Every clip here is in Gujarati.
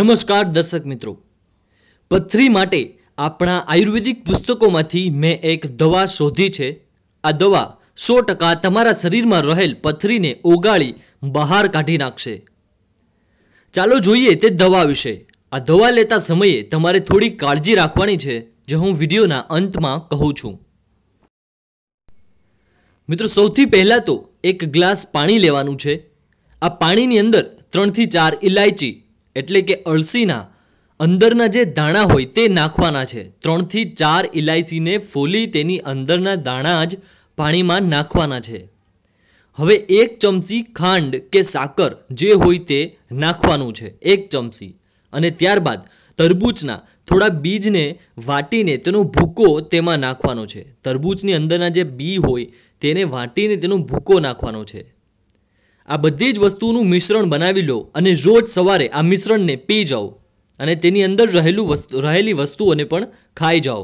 નમસ્કાર દર્શક મિત્રો પથરી માટે આપણા આયુર્વેદિક પુસ્તકોમાંથી મેં એક દવા શોધી છે આ દવા સો ટકા તમારા શરીરમાં રહેલ પથરીને ઓગાળી બહાર કાઢી નાખશે ચાલો જોઈએ તે દવા વિશે આ દવા લેતા સમયે તમારે થોડી કાળજી રાખવાની છે જે હું વિડીયોના અંતમાં કહું છું મિત્રો સૌથી પહેલાં તો એક ગ્લાસ પાણી લેવાનું છે આ પાણીની અંદર ત્રણથી ચાર ઇલાયચી એટલે કે અળસીના અંદરના જે દાણા હોય તે નાખવાના છે ત્રણથી ચાર ઇલાયચીને ફોલી તેની અંદરના દાણા જ પાણીમાં નાખવાના છે હવે એક ચમચી ખાંડ કે સાકર જે હોય તે નાખવાનું છે એક ચમચી અને ત્યારબાદ તરબૂચના થોડા બીજને વાટીને તેનો ભૂકો તેમાં નાખવાનો છે તરબૂચની અંદરના જે બી હોય તેને વાટીને તેનો ભૂકો નાખવાનો છે આ બધી જ વસ્તુનું મિશ્રણ બનાવી લો અને રોજ સવારે આ મિશ્રણને પી જાઓ અને તેની અંદર રહેલું વસ્તુ રહેલી વસ્તુઓને પણ ખાઈ જાઓ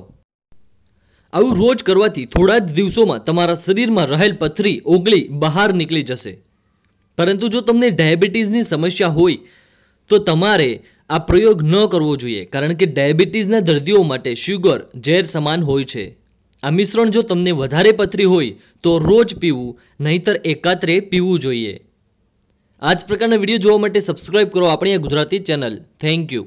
આવું રોજ કરવાથી થોડા જ દિવસોમાં તમારા શરીરમાં રહેલ પથરી ઓગળી બહાર નીકળી જશે પરંતુ જો તમને ડાયાબિટીસની સમસ્યા હોય તો તમારે આ પ્રયોગ ન કરવો જોઈએ કારણ કે ડાયાબિટીસના દર્દીઓ માટે શુગર ઝેર સમાન હોય છે આ મિશ્રણ જો તમને વધારે પથરી હોય તો રોજ પીવું નહીતર એકાત્રે પીવું જોઈએ આ જ પ્રકારના વિડીયો જોવા માટે સબસ્ક્રાઈબ કરો આપણી આ ગુજરાતી ચેનલ થેન્ક યુ